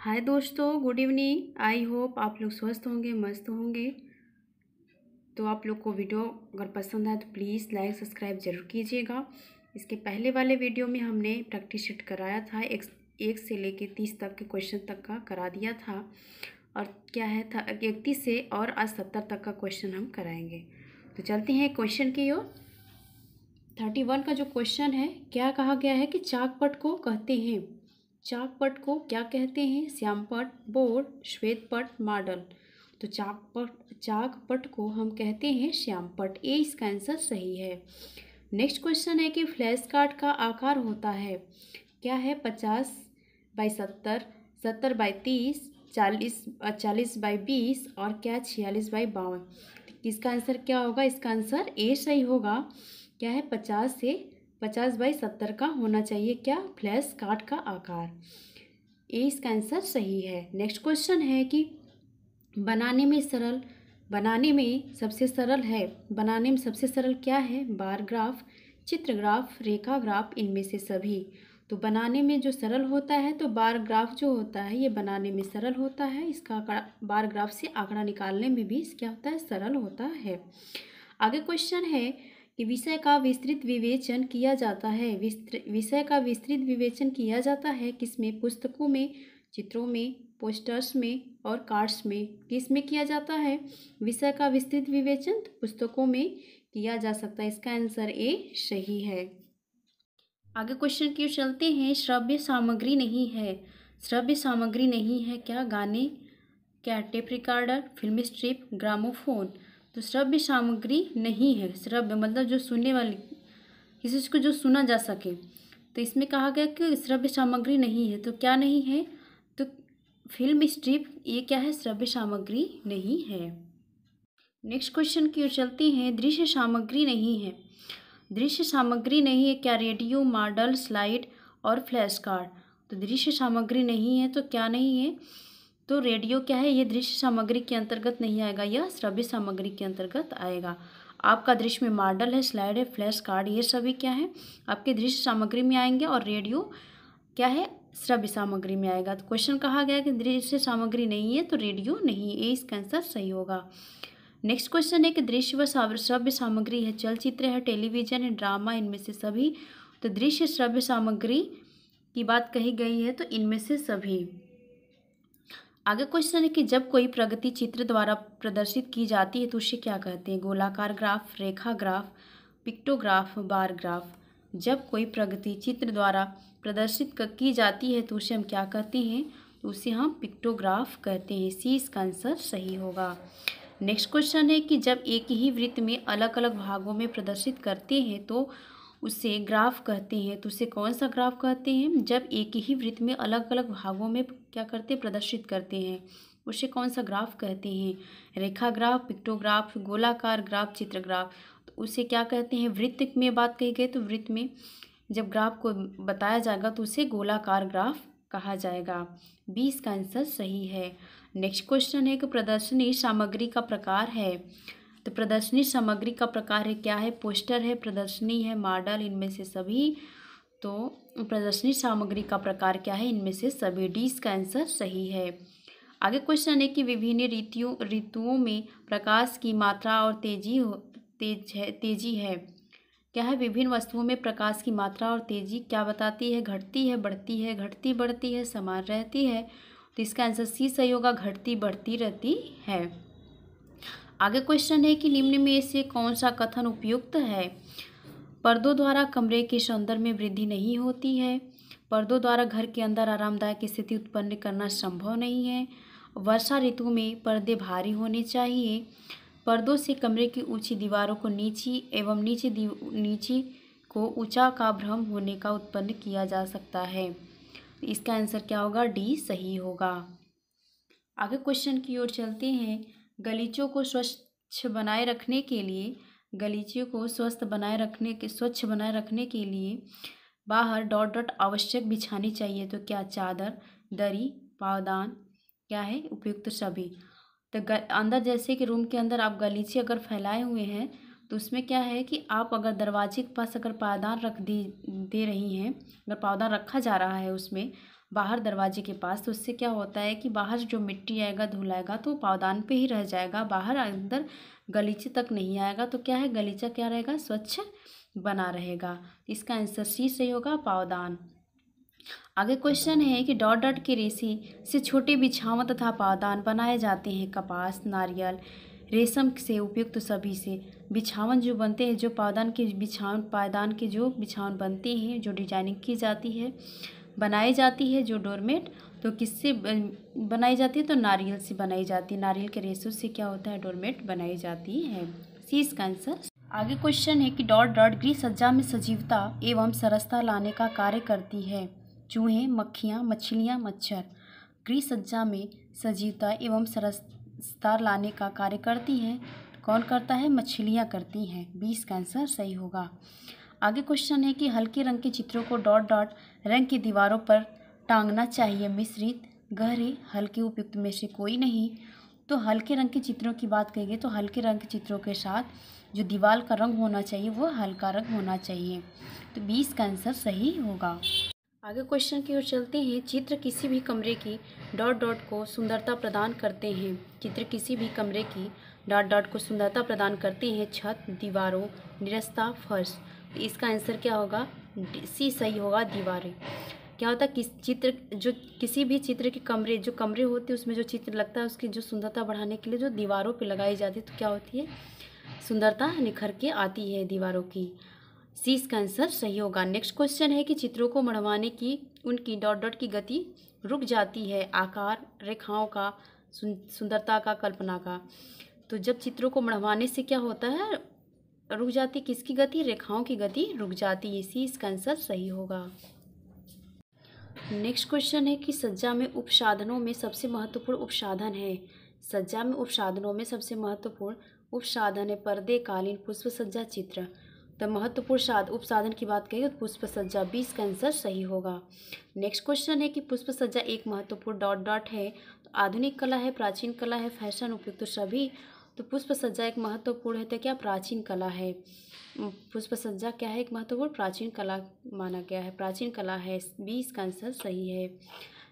हाय दोस्तों good evening I hope आप लोग स्वस्थ होंगे मस्त होंगे तो आप लोग को वीडियो अगर पसंद आए तो प्लीज़ लाइक सब्सक्राइब ज़रूर कीजिएगा इसके पहले वाले वीडियो में हमने प्रैक्टिस शीट कराया था एक, एक से लेके तीस तक के क्वेश्चन तक का करा दिया था और क्या है था इकतीस से और आज सत्तर तक का क्वेश्चन हम कराएंगे तो चलते हैं क्वेश्चन की ओर थर्टी वन का जो क्वेश्चन है क्या कहा गया है कि चाकपट को कहते हैं चाकपट को क्या कहते हैं श्यामपट बोर्ड श्वेतपट मॉडल तो चाकपट चाकपट को हम कहते हैं श्यामपट ये इसका आंसर सही है नेक्स्ट क्वेश्चन है कि फ्लैश कार्ड का आकार होता है क्या है पचास बाई सत्तर सत्तर बाई तीस चालीस चालीस बाई बीस और क्या छियालीस बाई बावन इसका आंसर क्या होगा इसका आंसर ए सही होगा क्या है पचास से पचास बाई सत्तर का होना चाहिए क्या फ्लैश कार्ड का आकार ए इसका आंसर सही है नेक्स्ट क्वेश्चन है कि बनाने में सरल बनाने में सबसे सरल है बनाने में सबसे सरल क्या है बार ग्राफ चित्र ग्राफ रेखा ग्राफ इनमें से सभी तो बनाने में जो सरल होता है तो बार ग्राफ जो होता है ये बनाने में सरल होता है इसका बार ग्राफ से आंकड़ा निकालने में भी क्या होता है सरल होता है आगे क्वेश्चन है विषय का विस्तृत विवेचन किया जाता है विषय का विस्तृत विवेचन किया जाता है किसमें पुस्तकों में चित्रों में पोस्टर्स में और कार्ड्स में किस में किया जाता है विषय का विस्तृत विवेचन पुस्तकों में किया जा सकता है इसका आंसर ए सही है आगे क्वेश्चन की चलते हैं श्रव्य सामग्री नहीं है श्रव्य सामग्री नहीं है क्या गाने क्या tape recorder film strip gramophone तो श्रव्य सामग्री नहीं है श्रव्य मतलब जो सुनने वाली किसी को जो सुना जा सके तो इसमें कहा गया कि श्रव्य सामग्री नहीं है तो क्या नहीं है तो फिल्म स्ट्रिप ये क्या है श्रव्य सामग्री नहीं है नेक्स्ट क्वेश्चन की ओर चलती हैं दृश्य सामग्री नहीं है दृश्य सामग्री नहीं है क्या रेडियो मॉडल स्लाइड और फ्लैश कार्ड तो दृश्य सामग्री नहीं है तो क्या नहीं है तो रेडियो क्या है ये दृश्य सामग्री के अंतर्गत नहीं आएगा यह श्रव्य सामग्री के अंतर्गत आएगा आपका दृश्य में मॉडल है स्लाइड है फ्लैश कार्ड ये सभी क्या है आपके दृश्य सामग्री में आएंगे और रेडियो क्या है श्रव्य सामग्री में आएगा तो क्वेश्चन कहा गया कि दृश्य सामग्री नहीं है तो रेडियो नहीं है इसका आंसर सही होगा नेक्स्ट क्वेश्चन है कि दृश्य व श्रव्य सामग्री है चलचित्र है टेलीविजन है ड्रामा इनमें से सभी तो दृश्य श्रव्य सामग्री की बात कही गई है तो इनमें से सभी आगे क्वेश्चन है कि जब कोई प्रगति चित्र द्वारा प्रदर्शित की जाती है तो उसे क्या कहते हैं गोलाकार ग्राफ रेखा ग्राफ पिक्टोग्राफ बार ग्राफ जब कोई प्रगति चित्र द्वारा प्रदर्शित की जाती है तो उसे हम क्या कहते हैं तो उसे हम पिक्टोग्राफ कहते हैं सी इसका आंसर सही होगा नेक्स्ट क्वेश्चन है कि जब एक ही वृत्त में अलग अलग भागों में प्रदर्शित करते हैं तो उसे ग्राफ कहते हैं तो उसे कौन सा ग्राफ कहते हैं जब एक ही वृत्त में अलग अलग भागों में क्या करते हैं प्रदर्शित करते हैं उसे कौन सा ग्राफ कहते हैं रेखा ग्राफ पिक्टोग्राफ गोलाकार ग्राफ चित्रग्राफ तो उसे क्या कहते हैं वृत्त में बात कही गई तो वृत्त में जब ग्राफ को बताया जाएगा तो उसे गोलाकार ग्राफ कहा जाएगा बीस का आंसर सही है नेक्स्ट क्वेश्चन है कि प्रदर्शनी सामग्री का प्रकार है तो प्रदर्शनी सामग्री का प्रकार है क्या है पोस्टर है प्रदर्शनी है मॉडल इनमें से सभी तो प्रदर्शनी सामग्री का प्रकार क्या है इनमें से सभी डी इसका आंसर सही है आगे क्वेश्चन है कि विभिन्न ऋतुओं ऋतुओं में प्रकाश की मात्रा और तेजी तेज है तेजी है क्या है विभिन्न वस्तुओं में प्रकाश की मात्रा और तेजी क्या बताती है घटती है बढ़ती है घटती बढ़ती है समान रहती है तो इसका आंसर सी सही होगा घटती बढ़ती रहती है आगे क्वेश्चन है कि निम्न में से कौन सा कथन उपयुक्त है पर्दों द्वारा कमरे के सौंदर्य में वृद्धि नहीं होती है पर्दों द्वारा घर के अंदर आरामदायक स्थिति उत्पन्न करना संभव नहीं है वर्षा ऋतु में पर्दे भारी होने चाहिए पर्दों से कमरे की ऊंची दीवारों को नीची एवं नीचे नीची को ऊंचा का भ्रम होने का उत्पन्न किया जा सकता है इसका आंसर क्या होगा डी सही होगा आगे क्वेश्चन की ओर चलते हैं गलीचों को स्वच्छ बनाए रखने के लिए गलीचे को स्वस्थ बनाए रखने के स्वच्छ बनाए रखने के लिए बाहर डॉट डॉट आवश्यक बिछानी चाहिए तो क्या चादर दरी पावदान क्या है उपयुक्त सभी तो अंदर जैसे कि रूम के अंदर आप गलीचे अगर फैलाए हुए हैं तो उसमें क्या है कि आप अगर दरवाजे के पास अगर पावदान रख दी दे रही हैं अगर पावदान रखा जा रहा है उसमें बाहर दरवाजे के पास तो उससे क्या होता है कि बाहर जो मिट्टी आएगा धूल आएगा तो पावदान पे ही रह जाएगा बाहर अंदर गलीचे तक नहीं आएगा तो क्या है गलीचा क्या रहेगा स्वच्छ बना रहेगा इसका आंसर सी सही होगा पावदान आगे क्वेश्चन है कि डॉट डॉट की रेसी से छोटे बिछाव तथा पावदान बनाए जाते हैं कपास नारियल रेशम से उपयुक्त तो सभी से बिछावन जो बनते हैं जो पावदान के बिछावन पायदान के जो बिछावन बनते हैं जो डिजाइनिंग की जाती है बनाई जाती है जो डोरमेट तो किससे बनाई जाती है तो नारियल से बनाई जाती है नारियल के रेसों से क्या होता है डोरमेट बनाई जाती है सी इसका आंसर आगे क्वेश्चन है कि डॉट डॉट गृह सज्जा में सजीवता एवं सरसता लाने का कार्य करती है चूहे मक्खियाँ मछलियाँ मच्छर गृह सज्जा में सजीवता एवं सरसता लाने का कार्य करती है कौन करता है मछलियाँ करती हैं बीस का आंसर सही होगा आगे क्वेश्चन है कि हल्के रंग के चित्रों को डॉट डॉट रंग की दीवारों पर टांगना चाहिए मिश्रित गहरे हल्के उपयुक्त में से कोई नहीं तो हल्के रंग के चित्रों की बात करिए तो हल्के रंग के चित्रों के साथ जो दीवार का रंग होना चाहिए वो हल्का रंग होना चाहिए तो बीस का आंसर सही होगा आगे क्वेश्चन की ओर चलते हैं चित्र किसी भी कमरे की डॉट डॉट को सुंदरता प्रदान करते हैं चित्र किसी भी कमरे की डॉट डॉट को सुंदरता प्रदान करते हैं छत दीवारों निरस्ता फर्श इसका आंसर क्या होगा सी सही होगा दीवारें क्या होता है किस चित्र जो किसी भी चित्र के कमरे जो कमरे होते हैं उसमें जो चित्र लगता है उसकी जो सुंदरता बढ़ाने के लिए जो दीवारों पर लगाई जाती है तो क्या होती है सुंदरता निखर के आती है दीवारों की सी इसका आंसर सही होगा नेक्स्ट क्वेश्चन है कि चित्रों को मढ़वाने की उनकी डॉट डॉट की गति रुक जाती है आकार रेखाओं का सुंदरता का कल्पना का तो जब चित्रों को मढ़वाने से क्या होता है रुक जाती किसकी गति रेखाओं की गति रुक जाती इसी इसका आंसर सही होगा नेक्स्ट क्वेश्चन है कि सज्जा में उपसाधनों में सबसे महत्वपूर्ण उपसाधन है सज्जा में उपसाधनों में सबसे महत्वपूर्ण उपसाधन है पर्दे कालीन पुष्प सज्जा चित्र तो महत्वपूर्ण साध उपसाधन की बात कही तो पुष्प सज्जा बीस का आंसर सही होगा नेक्स्ट क्वेश्चन है कि पुष्प सज्जा एक महत्वपूर्ण डॉट डॉट है तो आधुनिक कला है प्राचीन कला है फैशन उपयुक्त तो सभी तो पुष्प सज्जा एक महत्वपूर्ण है तो क्या प्राचीन कला है पुष्प सज्जा क्या है एक महत्वपूर्ण प्राचीन कला माना गया है प्राचीन कला है बी इसका आंसर सही है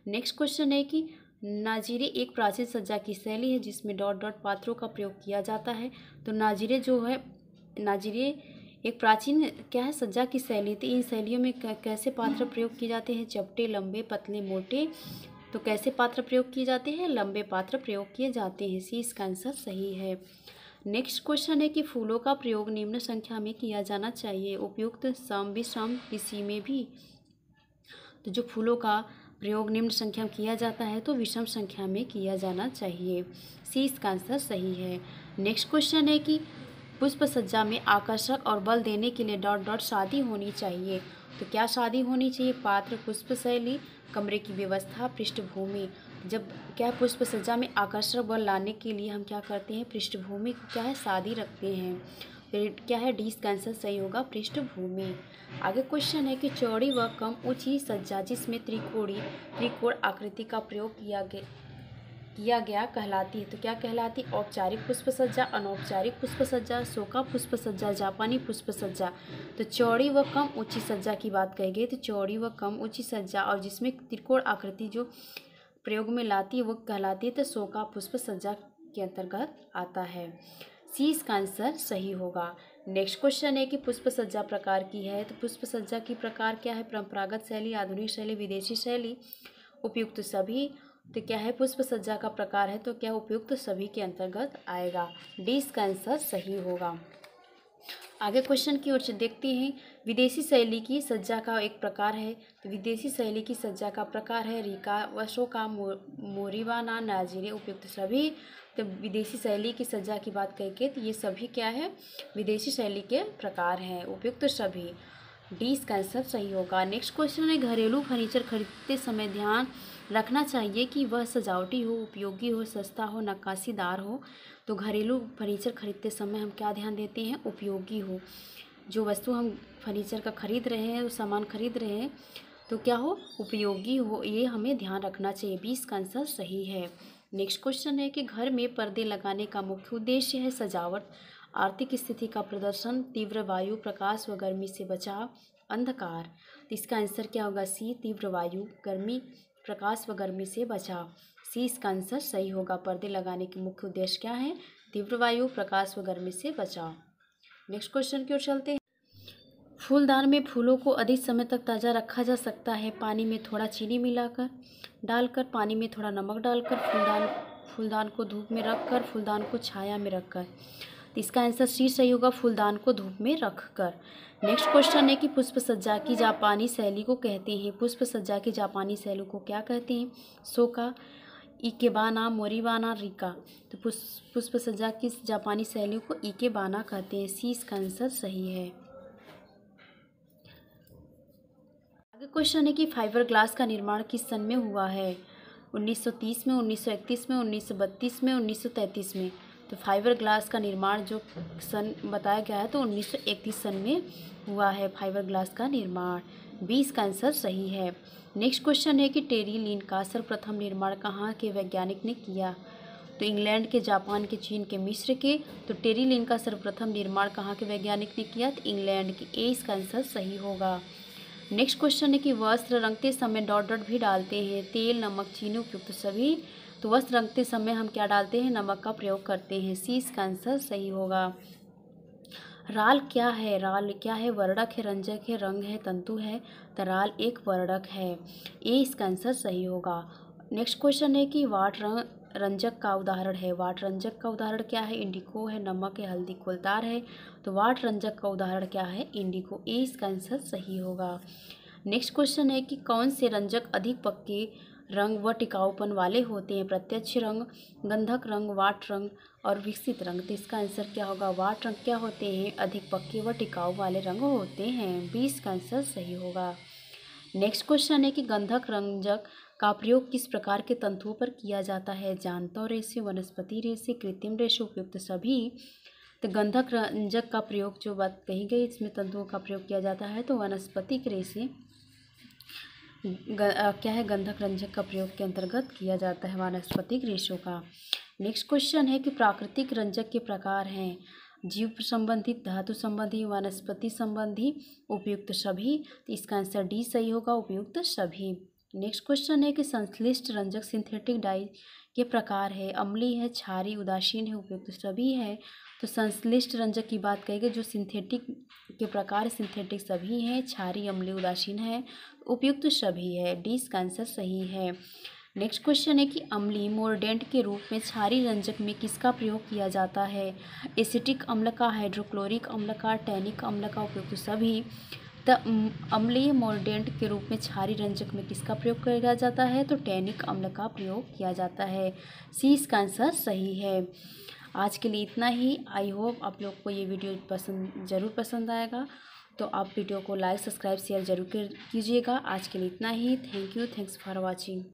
नेक्स्ट क्वेश्चन है कि नाजीरे एक प्राचीन सज्जा की शैली है जिसमें डॉट डॉट पात्रों का प्रयोग किया जाता है तो नाजीरे जो है नाजीरे एक प्राचीन क्या है सज्जा की शैली थी इन शैलियों में कैसे पात्र प्रयोग किए जाते हैं चपटे लंबे पतले मोटे तो कैसे पात्र प्रयोग किए जाते हैं लंबे पात्र प्रयोग किए जाते हैं सी इसका आंसर सही है नेक्स्ट क्वेश्चन है कि फूलों का प्रयोग निम्न संख्या में किया जाना चाहिए उपयुक्त सम विषम किसी में भी तो जो फूलों का प्रयोग निम्न संख्या में किया जाता है तो विषम संख्या में किया जाना चाहिए सी इसका आंसर सही है नेक्स्ट क्वेश्चन है कि पुष्प सज्जा में आकर्षक और बल देने के लिए डॉट डॉट शादी होनी चाहिए तो क्या शादी होनी चाहिए पात्र पुष्प शैली कमरे की व्यवस्था पृष्ठभूमि जब क्या है पुष्प सज्जा में आकर्षक बल लाने के लिए हम क्या करते हैं पृष्ठभूमि को क्या है शादी रखते हैं फिर क्या है डीस कैंसर सही होगा पृष्ठभूमि आगे क्वेश्चन है कि चौड़ी व कम ऊंची सज्जा जिसमें त्रिकोणी त्रिकोण आकृति का प्रयोग किया गया किया गया कहलाती है तो क्या कहलाती औपचारिक पुष्प सज्जा अनौपचारिक पुष्प सज्जा शोका पुष्प सज्जा जापानी पुष्प सज्जा तो चौड़ी व कम ऊंची सज्जा की बात कही गई तो चौड़ी व कम ऊंची सज्जा और जिसमें त्रिकोण आकृति जो प्रयोग में लाती है वो कहलाती है तो सोका पुष्प सज्जा के अंतर्गत आता है सी इसका आंसर सही होगा नेक्स्ट क्वेश्चन है कि पुष्प सज्जा प्रकार की है तो पुष्प सज्जा की प्रकार क्या है परंपरागत शैली आधुनिक शैली विदेशी शैली उपयुक्त सभी तो क्या है पुष्प सज्जा का प्रकार है तो क्या उपयुक्त तो सभी के अंतर्गत आएगा डी इसका आंसर सही होगा आगे क्वेश्चन की ओर से देखते हैं विदेशी शैली की सज्जा का एक प्रकार है तो विदेशी शैली की सज्जा का प्रकार है रिका वशो का मो, मोरीवाना नाजिरे उपयुक्त सभी तो विदेशी शैली की सज्जा की बात करके तो ये सभी क्या है विदेशी शैली के प्रकार हैं उपयुक्त सभी डी इसका आंसर सही होगा नेक्स्ट क्वेश्चन है घरेलू फर्नीचर खरीदते समय ध्यान रखना चाहिए कि वह सजावटी हो उपयोगी हो सस्ता हो नक्काशीदार हो तो घरेलू फर्नीचर खरीदते समय हम क्या ध्यान देते हैं उपयोगी हो जो वस्तु हम फर्नीचर का ख़रीद रहे हैं सामान खरीद रहे हैं तो क्या हो उपयोगी हो ये हमें ध्यान रखना चाहिए बीस का आंसर सही है नेक्स्ट क्वेश्चन है कि घर में पर्दे लगाने का मुख्य उद्देश्य है सजावट आर्थिक स्थिति का प्रदर्शन तीव्र वायु प्रकाश व गर्मी से बचाव अंधकार तो इसका आंसर क्या होगा सी तीव्र वायु गर्मी प्रकाश व गर्मी से बचाव सी इसका आंसर सही होगा पर्दे लगाने के मुख्य उद्देश्य क्या है तीव्र वायु प्रकाश व गर्मी से बचाव नेक्स्ट क्वेश्चन की ओर चलते हैं फूलदान में फूलों को अधिक समय तक ताज़ा रखा जा सकता है पानी में थोड़ा चीनी मिलाकर डालकर पानी में थोड़ा नमक डालकर फूलदान फूलदान को धूप में रखकर फूलदान को छाया में रखकर तो इसका आंसर सी सही होगा फूलदान को धूप में रख कर नेक्स्ट क्वेश्चन है कि पुष्प सज्जा की जापानी शैली को कहते हैं पुष्प सज्जा की जापानी शैली को क्या कहते हैं सोका इकेबाना मोरीबाना रिका तो पुष्प पुष्प सज्जा की जापानी शैली को इकेबाना कहते हैं सी इसका आंसर सही है आगे क्वेश्चन है कि फाइबर ग्लास का निर्माण किस सन में हुआ है 1930 में 1931 में 1932 में 1933 में तो फाइबर ग्लास का निर्माण जो सन बताया गया है तो 1931 सन में हुआ है फाइबर ग्लास का निर्माण बीस का आंसर सही है नेक्स्ट क्वेश्चन है कि टेरी लिन का सर्वप्रथम निर्माण कहाँ के वैज्ञानिक ने किया तो इंग्लैंड के जापान के चीन के मिस्र के तो टेरी लिन का सर्वप्रथम निर्माण कहाँ के वैज्ञानिक ने किया तो इंग्लैंड के ए इसका आंसर सही होगा नेक्स्ट क्वेश्चन है कि वस्त्र रंगते समय डॉट डॉट भी डालते हैं तेल नमक चीनी उपयुक्त सभी तो वस्त्र रंगते समय हम क्या डालते हैं नमक का प्रयोग करते हैं सी इसका आंसर सही होगा राल क्या है राल क्या है वर्णक है रंजक है रंग है तंतु है राल एक वर्णक है ए इसका आंसर सही होगा नेक्स्ट क्वेश्चन है कि वाट रंग रंजक का उदाहरण है वाट रंजक का उदाहरण क्या है इंडिको है नमक है हल्दी कोलतार है तो वाट रंजक का उदाहरण क्या है इंडिको ए इसका आंसर सही होगा नेक्स्ट क्वेश्चन है कि कौन से रंजक अधिक पक्के रंग व टिकाऊपन वाले होते हैं प्रत्यक्ष रंग गंधक रंग वाट रंग और विकसित रंग तो इसका आंसर क्या होगा वाट रंग क्या होते हैं अधिक पक्के व टिकाऊ वाले रंग होते हैं बीस का आंसर सही होगा नेक्स्ट क्वेश्चन है कि गंधक रंजक का प्रयोग किस प्रकार के तंतुओं पर किया जाता है जानतव रेशे वनस्पति रेशे कृत्रिम रेशे उपयुक्त सभी तो गंधक रंजक का प्रयोग जो बात कही गई इसमें तंतुओं का प्रयोग किया जाता है तो वनस्पति रेशे क्या है गंधक रंजक का प्रयोग के अंतर्गत किया जाता है वानस्पतिक रेशों का नेक्स्ट क्वेश्चन है कि प्राकृतिक रंजक के प्रकार हैं जीव संबंधी धातु संबंधी वनस्पति संबंधी उपयुक्त सभी तो इसका आंसर डी सही होगा उपयुक्त सभी नेक्स्ट क्वेश्चन है कि संश्लिष्ट रंजक सिंथेटिक डाई के प्रकार है अम्ली है क्षारी उदासीन है उपयुक्त सभी है तो संश्लिष्ट रंजक की बात करेंगे जो सिंथेटिक के प्रकार सिंथेटिक सभी हैं छारी अम्ली उदासीन है उपयुक्त सभी है डी इसका आंसर सही है नेक्स्ट क्वेश्चन है कि अम्ली मोरडेंट के रूप में छारी रंजक में किसका प्रयोग किया जाता है एसिटिक अम्ल का हाइड्रोक्लोरिक अम्ल का टैनिक अम्ल का उपयुक्त सभी द अम्लीय मोलडेंट के रूप में क्षारी रंजक में किसका प्रयोग किया जाता है तो टैनिक अम्ल का प्रयोग किया जाता है सी इसका आंसर सही है आज के लिए इतना ही आई होप आप लोग को ये वीडियो पसंद ज़रूर पसंद आएगा तो आप वीडियो को लाइक सब्सक्राइब शेयर जरूर कीजिएगा आज के लिए इतना ही thank you thanks for watching